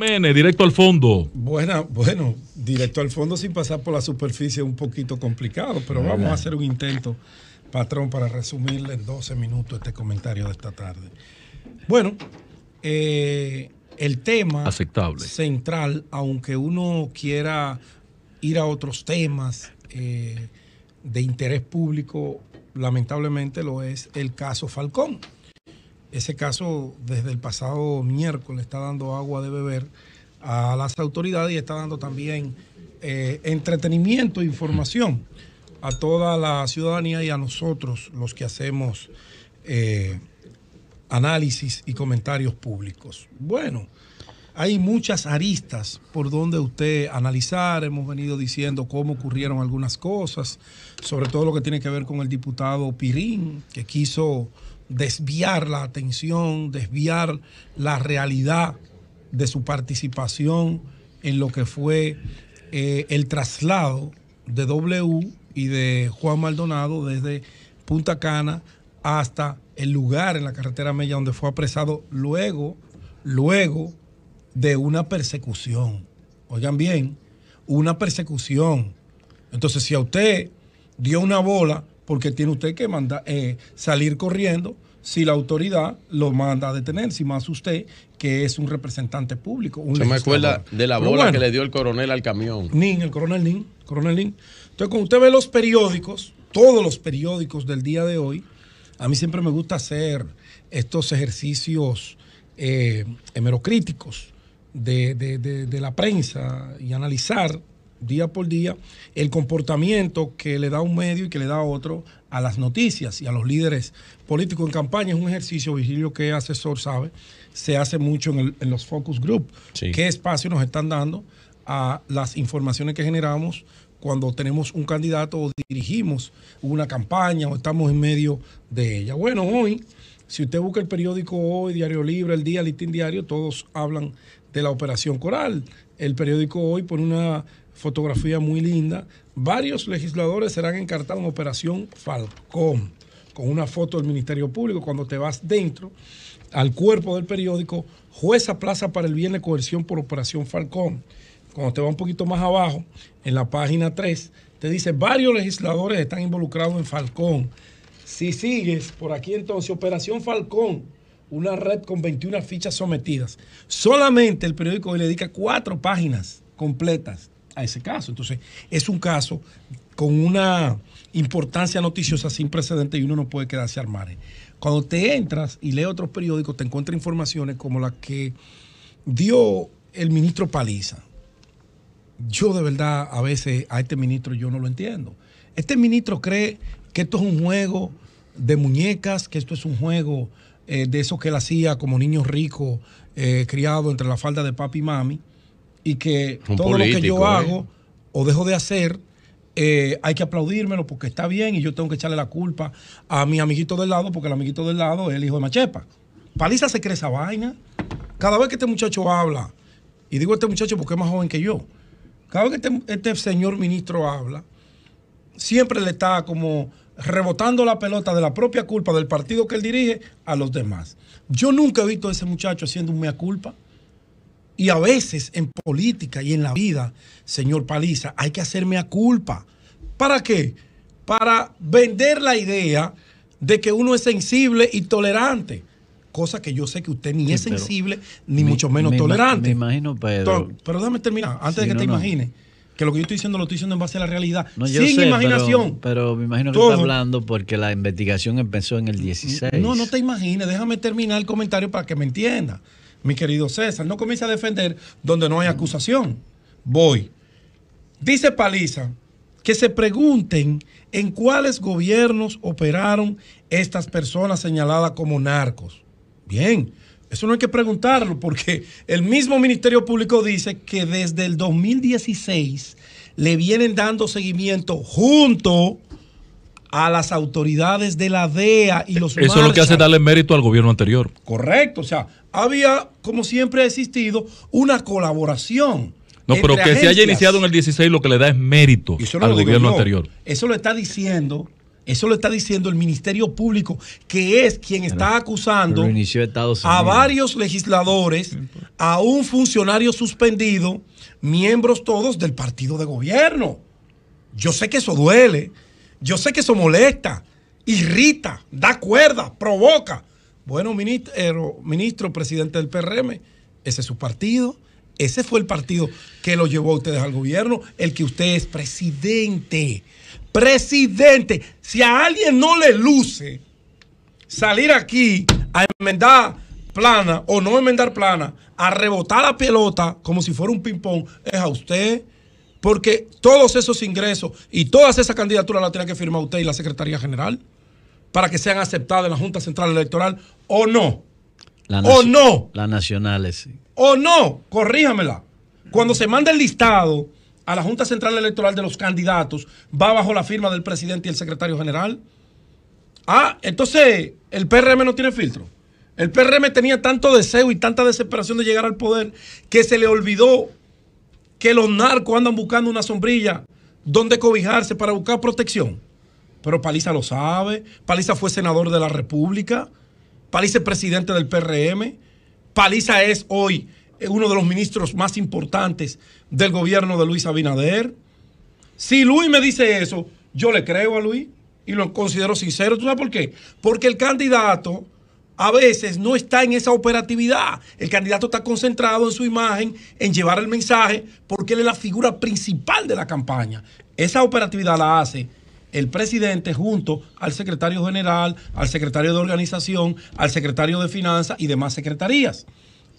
mene directo al fondo. Bueno, bueno, directo al fondo sin pasar por la superficie un poquito complicado, pero vamos a hacer un intento, patrón, para resumirle en 12 minutos este comentario de esta tarde. Bueno, eh, el tema Aceptable. central, aunque uno quiera ir a otros temas eh, de interés público, lamentablemente lo es el caso Falcón. Ese caso desde el pasado miércoles está dando agua de beber a las autoridades y está dando también eh, entretenimiento e información a toda la ciudadanía y a nosotros los que hacemos eh, análisis y comentarios públicos. Bueno, hay muchas aristas por donde usted analizar. Hemos venido diciendo cómo ocurrieron algunas cosas, sobre todo lo que tiene que ver con el diputado Pirín, que quiso desviar la atención, desviar la realidad de su participación en lo que fue eh, el traslado de W y de Juan Maldonado desde Punta Cana hasta el lugar en la carretera Mella donde fue apresado luego, luego de una persecución. Oigan bien, una persecución. Entonces, si a usted dio una bola porque tiene usted que mandar, eh, salir corriendo si la autoridad lo manda a detener, si más usted que es un representante público. Un me acuerda de la bola que le dio el coronel al camión. Nin, el coronel Nin, coronel Nin. Entonces, cuando usted ve los periódicos, todos los periódicos del día de hoy, a mí siempre me gusta hacer estos ejercicios eh, hemerocríticos de la prensa y analizar día por día el comportamiento que le da un medio y que le da otro a las noticias y a los líderes políticos en campaña. Es un ejercicio, Virgilio, que asesor sabe, se hace mucho en, los focus group. ¿Qué espacio nos están dando a las informaciones que generamos cuando tenemos un candidato o dirigimos una campaña o estamos en medio de ella? Bueno, hoy, si usted busca el periódico hoy, Diario Libre, El Día, Listín Diario, todos hablan de la Operación Coral. El periódico hoy pone una fotografía muy linda. Varios legisladores serán encartados en Operación Falcón, con una foto del Ministerio Público. Cuando te vas dentro al cuerpo del periódico, jueza plaza para el bien de coerción por Operación Falcón. Cuando te va un poquito más abajo, en la página 3, te dice varios legisladores están involucrados en Falcón. Si sigues por aquí entonces, Operación Falcón una red con 21 fichas sometidas. Solamente el periódico le dedica cuatro páginas completas a ese caso. Entonces, es un caso con una importancia noticiosa sin precedente y uno no puede quedarse al margen. Cuando te entras y lees otros periódicos, te encuentras informaciones como la que dio el ministro Paliza. Yo de verdad a veces a este ministro yo no lo entiendo. Este ministro cree que esto es un juego de muñecas, que esto es un juego eh, de eso que él hacía como niño rico, eh, criado entre la falda de papi y mami, y que todo lo que yo ¿eh? hago o dejo de hacer, hay que aplaudírmelo porque está bien y yo tengo que echarle la culpa a mi amiguito del lado, porque el amiguito del lado es el hijo de Machepa. Paliza se cree esa vaina. Cada vez que este muchacho habla, y digo este muchacho porque es más joven que yo, cada vez que este, este señor ministro habla, siempre le está como rebotando la pelota de la propia culpa del partido que él dirige a los demás. Yo nunca he visto a ese muchacho haciendo un mea culpa. Y a veces en política y en la vida, señor Paliza, hay que hacer mea culpa. ¿Para qué? Para vender la idea de que uno es sensible y tolerante. Cosa que yo sé que usted ni es sensible, ni mucho menos tolerante. Me imagino, Pedro. Pero, déjame terminar, antes de que te imagines que lo que yo estoy diciendo lo estoy diciendo en base a la realidad, sin imaginación. Pero, me imagino que está hablando porque la investigación empezó en el 16. Mm, mm, no, no te imagines, déjame terminar el comentario para que me entienda. Mi querido César, no comience a defender donde no hay acusación. Voy. Dice Paliza que se pregunten en cuáles gobiernos operaron estas personas señaladas como narcos. Bien, eso no hay que preguntarlo, porque el mismo Ministerio Público dice que desde el 2016 le vienen dando seguimiento junto a las autoridades de la DEA y los Eso es lo que hace darle mérito al gobierno anterior. Correcto, o sea, había, como siempre ha existido, una colaboración. No, pero que se haya iniciado en el 16 lo que le da es mérito al gobierno anterior. Eso lo está diciendo eso lo está diciendo el Ministerio Público, que es quien está acusando a varios legisladores, a un funcionario suspendido, miembros todos del partido de gobierno. Yo sé que eso duele, yo sé que eso molesta, irrita, da cuerda, provoca. Bueno, ministro, ministro presidente del PRM, ese es su partido. Ese fue el partido que lo llevó a ustedes al gobierno, el que usted es presidente presidente. Si a alguien no le luce salir aquí a enmendar plana o no enmendar plana, a rebotar la pelota como si fuera un ping-pong, es a usted. Porque todos esos ingresos y todas esas candidaturas las tiene que firmar usted y la Secretaría General para que sean aceptadas en la Junta Central Electoral o no. La o no. Las nacionales. O no, corríjamela. Cuando se manda el listado, a la Junta Central Electoral de los candidatos va bajo la firma del presidente y el secretario general. Ah, entonces el PRM no tiene filtro. El PRM tenía tanto deseo y tanta desesperación de llegar al poder que se le olvidó que los narcos andan buscando una sombrilla donde cobijarse para buscar protección. Pero Paliza lo sabe. Paliza fue senador de la República. Paliza es presidente del PRM. Paliza es hoy eh, uno de los ministros más importantes del gobierno de Luis Abinader. Si Luis me dice eso, yo le creo a Luis y lo considero sincero. ¿Tú sabes por qué? Porque el candidato a veces no está en esa operatividad. El candidato está concentrado en su imagen, en llevar el mensaje, porque él es la figura principal de la campaña. Esa operatividad la hace el presidente junto al secretario general, al secretario de organización, al secretario de finanzas y demás secretarías.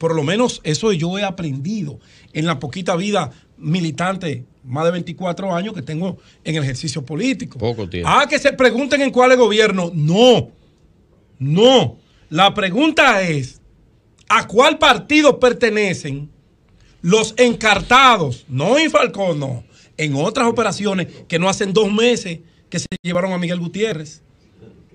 Por lo menos eso yo he aprendido en la poquita vida militante, más de 24 años que tengo en el ejercicio político. Ah, que se pregunten en cuál es gobierno. No, no. La pregunta es, ¿a cuál partido pertenecen los encartados? No en Falcón, no. En otras operaciones que no hacen dos meses que se llevaron a Miguel Gutiérrez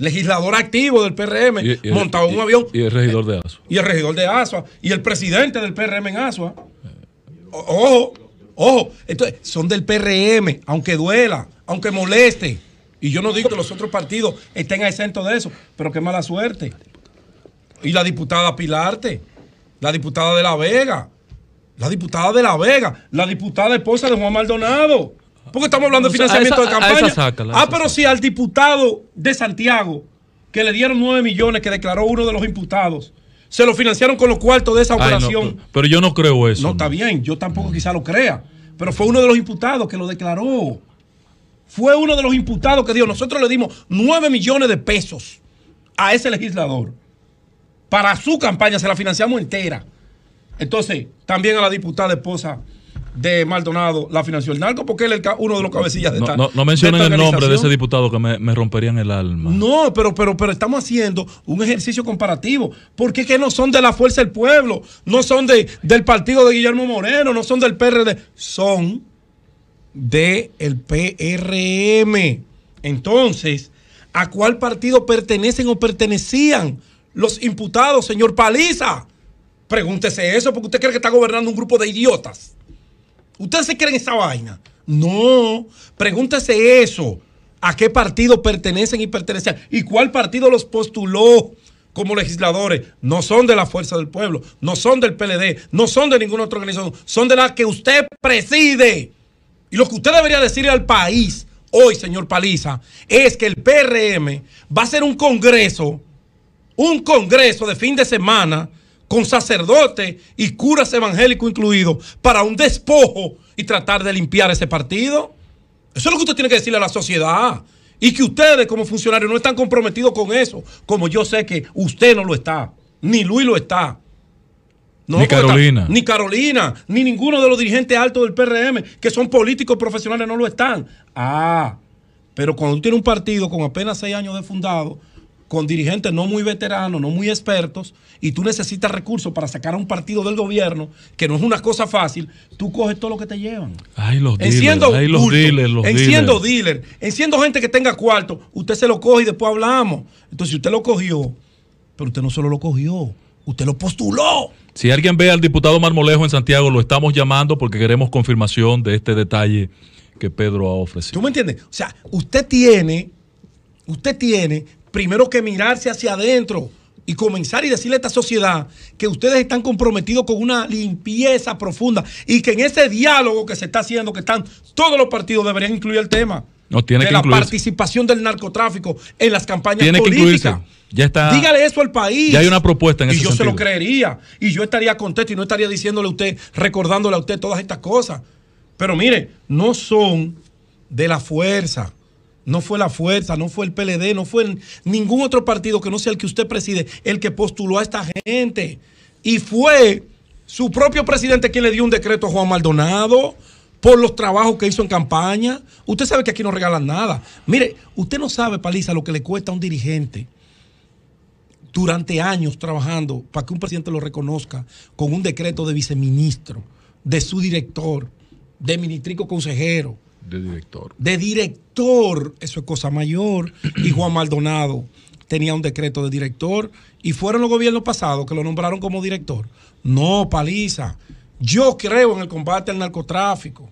legislador activo del PRM, montado un avión. Y el regidor de ASUA. Y el regidor de ASUA. Y el presidente del PRM en ASUA. Ojo, ojo. Entonces, son del PRM, aunque duela, aunque moleste. Y yo no digo que los otros partidos estén exentos de eso, pero qué mala suerte. Y la diputada Pilarte, la diputada de La Vega, la diputada de La Vega, la diputada esposa de Juan Maldonado. Porque estamos hablando de financiamiento de campaña. ah, pero si al diputado de Santiago, que le dieron 9 millones, que declaró uno de los imputados, se lo financiaron con los cuartos de esa operación. pero yo no creo eso. No, está bien, yo tampoco quizá lo crea. Pero fue uno de los imputados que lo declaró. Fue uno de los imputados que dijo, nosotros le dimos 9 millones de pesos a ese legislador. Para su campaña se la financiamos entera. Entonces, también a la diputada esposa de Maldonado la financiación el narco porque él es uno de los cabecillas de esta No, no, mencionen el nombre de ese diputado que me, me, romperían el alma. No, pero, pero, estamos haciendo un ejercicio comparativo. Porque es que no son de la fuerza del pueblo, no son de, del partido de Guillermo Moreno, no son del PRD, son del PRM. Entonces, ¿a cuál partido pertenecen o pertenecían los imputados, señor Paliza? Pregúntese eso, porque usted cree que está gobernando un grupo de idiotas. ¿Ustedes se creen esa vaina? No, pregúntese eso. ¿A qué partido pertenecen y pertenecen? ¿Y cuál partido los postuló como legisladores? No son de la Fuerza del Pueblo, no son del PLD, no son de ninguna otra organización, son de la que usted preside. Y lo que usted debería decirle al país hoy, señor Paliza, es que el PRM va a ser un congreso, un congreso de fin de semana con sacerdotes y curas evangélicos incluidos, para un despojo y tratar de limpiar ese partido. Eso es lo que usted tiene que decirle a la sociedad. Y que ustedes como funcionarios no están comprometidos con eso, como yo sé que usted no lo está, ni Luis lo está. ni Carolina. ni Carolina, ni ninguno de los dirigentes altos del PRM, que son políticos profesionales, no lo están. Ah, pero cuando tú tienes un partido con apenas seis años de fundado, con dirigentes no muy veteranos, no muy expertos, y tú necesitas recursos para sacar a un partido del gobierno, que no es una cosa fácil, tú coges todo lo que te llevan. Ay, los enciendo dealers, ay, los dealers, enciendo enciendo gente que tenga cuarto, usted se lo coge y después hablamos. Entonces, si usted lo cogió, pero usted no solo lo cogió, usted lo postuló. Si alguien ve al diputado Marmolejo en Santiago, lo estamos llamando porque queremos confirmación de este detalle que Pedro ha ofrecido. ¿Tú me entiendes? O sea, usted tiene, usted tiene primero que mirarse hacia adentro y comenzar y decirle a esta sociedad que ustedes están comprometidos con una limpieza profunda y que en ese diálogo que se está haciendo, que están todos los partidos, deberían incluir el tema. de la participación del narcotráfico en las campañas tiene Que incluirse. Ya está. Dígale eso al país. Ya hay una propuesta en y yo se lo creería. Y yo estaría contento y no estaría diciéndole a usted, recordándole a usted todas estas cosas. Pero mire, no son de la fuerza no fue la fuerza, no fue el PLD, no fue ningún otro partido que no sea el que usted preside, el que postuló a esta gente. Y fue su propio presidente quien le dio un decreto a Juan Maldonado por los trabajos que hizo en campaña. Usted sabe que aquí no regalan nada. Mire, usted no sabe, Paliza, lo que le cuesta a un dirigente durante años trabajando para que un presidente lo reconozca con un decreto de viceministro, de su director, de ministrico consejero. De director. De director, eso es cosa mayor. y Juan Maldonado tenía un decreto de director y fueron los gobiernos pasados que lo nombraron como director. No, paliza. Yo creo en el combate al narcotráfico.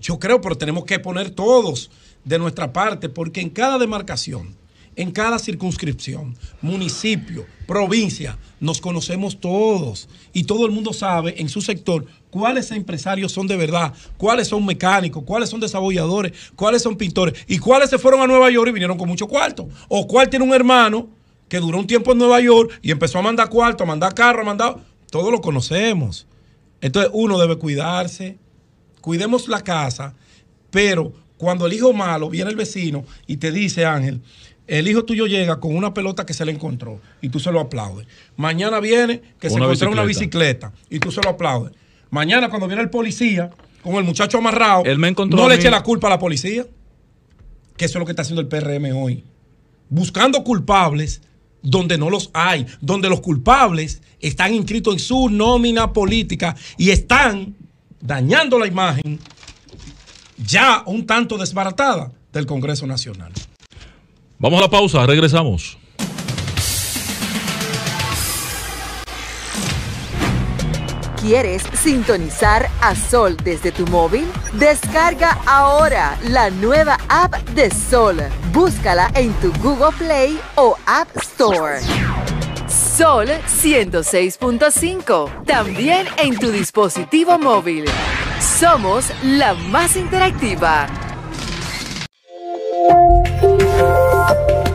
Yo creo, pero tenemos que poner todos de nuestra parte, porque en cada demarcación en cada circunscripción, municipio, provincia, nos conocemos todos y todo el mundo sabe en su sector cuáles empresarios son de verdad, cuáles son mecánicos, cuáles son desarrolladores, cuáles son pintores y cuáles se fueron a Nueva York y vinieron con mucho cuarto. O cuál tiene un hermano que duró un tiempo en Nueva York y empezó a mandar cuarto, a mandar carro, a mandar... Todos lo conocemos. Entonces uno debe cuidarse, cuidemos la casa, pero cuando el hijo malo viene el vecino y te dice, Ángel, el hijo tuyo llega con una pelota que se le encontró y tú se lo aplaudes. Mañana viene que se encontró una bicicleta y tú se lo aplaudes. Mañana cuando viene el policía con el muchacho amarrado, me no le eche la culpa a la policía, que eso es lo que está haciendo el PRM hoy. Buscando culpables donde no los hay, donde los culpables están inscritos en su nómina política y están dañando la imagen ya un tanto desbaratada del Congreso Nacional. Vamos a la pausa, regresamos. ¿Quieres sintonizar a Sol desde tu móvil? Descarga ahora la nueva app de Sol. Búscala en tu Google Play o App Store. Sol 106.5, también en tu dispositivo móvil. Somos la más interactiva. Música